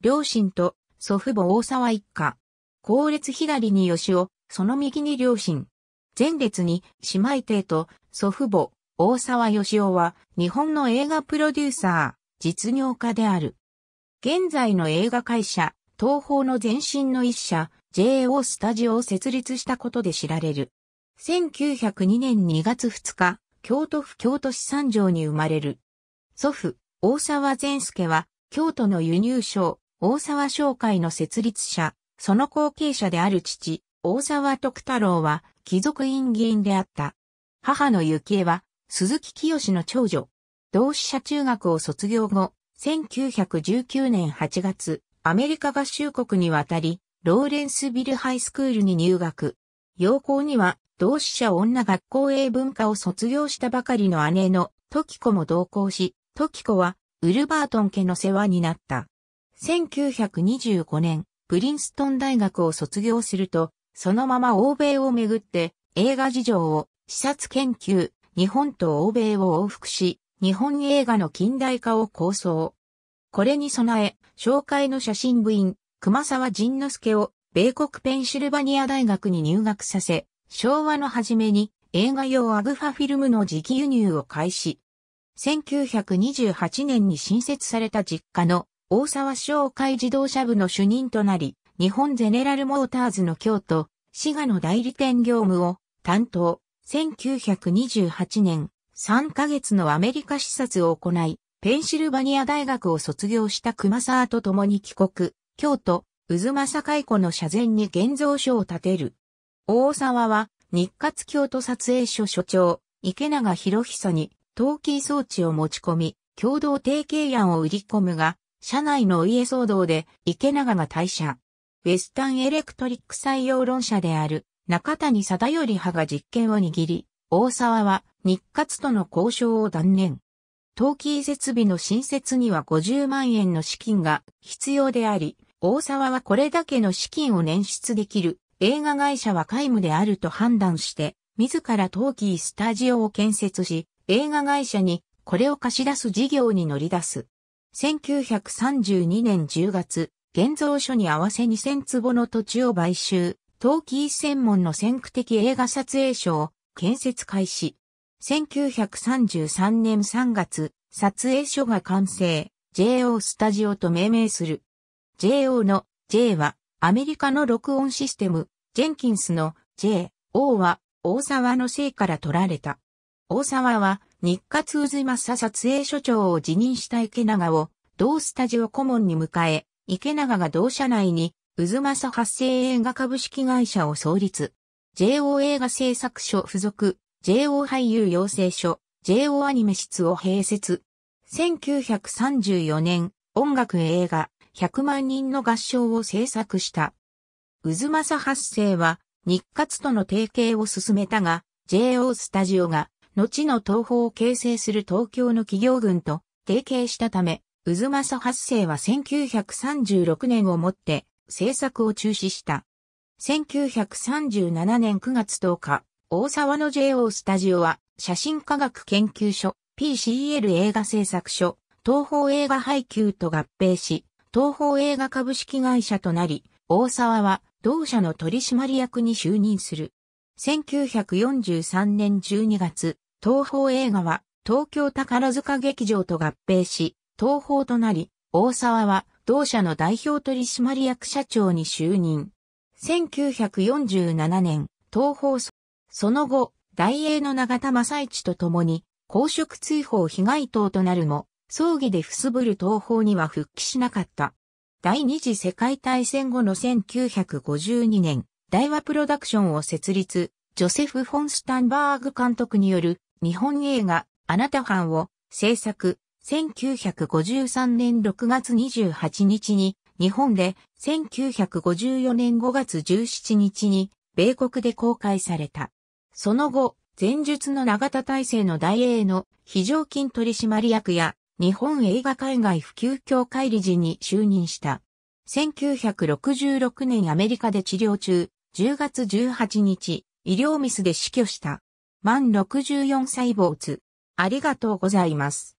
両親と祖父母大沢一家。後列左に吉尾、その右に両親。前列に姉妹帝と祖父母大沢吉尾は日本の映画プロデューサー、実業家である。現在の映画会社、東宝の前身の一社、JO スタジオを設立したことで知られる。1902年2月2日、京都府京都市三条に生まれる。祖父、大沢善介は、京都の輸入商、大沢商会の設立者、その後継者である父、大沢徳太郎は、貴族院議員であった。母の幸恵は、鈴木清の長女。同志社中学を卒業後、1919年8月、アメリカ合衆国に渡り、ローレンスビルハイスクールに入学。要校には、同志社女学校英文科を卒業したばかりの姉の時子も同行し、時子はウルバートン家の世話になった。1925年、プリンストン大学を卒業すると、そのまま欧米をめぐって映画事情を視察研究、日本と欧米を往復し、日本映画の近代化を構想。これに備え、紹介の写真部員、熊沢仁之助を米国ペンシルバニア大学に入学させ、昭和の初めに映画用アグファフィルムの磁気輸入を開始。1928年に新設された実家の大沢商会自動車部の主任となり、日本ゼネラルモーターズの京都、滋賀の代理店業務を担当、1928年3ヶ月のアメリカ視察を行い、ペンシルバニア大学を卒業した熊沢と共に帰国、京都、渦政海湖の社前に現像所を建てる。大沢は、日活京都撮影所所長、池永博久に、陶器装置を持ち込み、共同提携案を売り込むが、社内のお家騒動で池永が退社。ウェスタンエレクトリック採用論者である中谷貞頼派が実権を握り、大沢は日活との交渉を断念。陶器設備の新設には50万円の資金が必要であり、大沢はこれだけの資金を捻出できる映画会社は皆無であると判断して、自ら陶器スタジオを建設し、映画会社にこれを貸し出す事業に乗り出す。1932年10月、現像所に合わせ2000坪の土地を買収、陶器専門の先駆的映画撮影所を建設開始。1933年3月、撮影所が完成、JO スタジオと命名する。JO の J はアメリカの録音システム、ジェンキンスの J、O は大沢の姓から取られた。大沢は日活渦政撮影所長を辞任した池永を、同スタジオ顧問に迎え、池永が同社内に、渦政発生映画株式会社を創立。JO 映画制作所付属、JO 俳優養成所、JO アニメ室を併設。1934年、音楽映画、100万人の合唱を制作した。渦政発生は、日活との提携を進めたが、JO スタジオが後の東方を形成する東京の企業群と提携したため、渦政発生は1936年をもって制作を中止した。1937年9月10日、大沢の JO スタジオは写真科学研究所 PCL 映画製作所東方映画配給と合併し、東方映画株式会社となり、大沢は同社の取締役に就任する。1943年12月、東宝映画は東京宝塚劇場と合併し、東宝となり、大沢は同社の代表取締役社長に就任。1947年、東宝その後、大英の永田正一と共に、公職追放被害党となるも、葬儀でふすぶる東宝には復帰しなかった。第二次世界大戦後の1952年、大和プロダクションを設立、ジョセフ・フォン・スタンバーグ監督による日本映画、あなた版を制作、1953年6月28日に日本で、1954年5月17日に米国で公開された。その後、前述の永田大制の大英の非常勤取締役や日本映画海外普及協会理事に就任した。1966年アメリカで治療中、10月18日、医療ミスで死去した。満64歳坊主。ありがとうございます。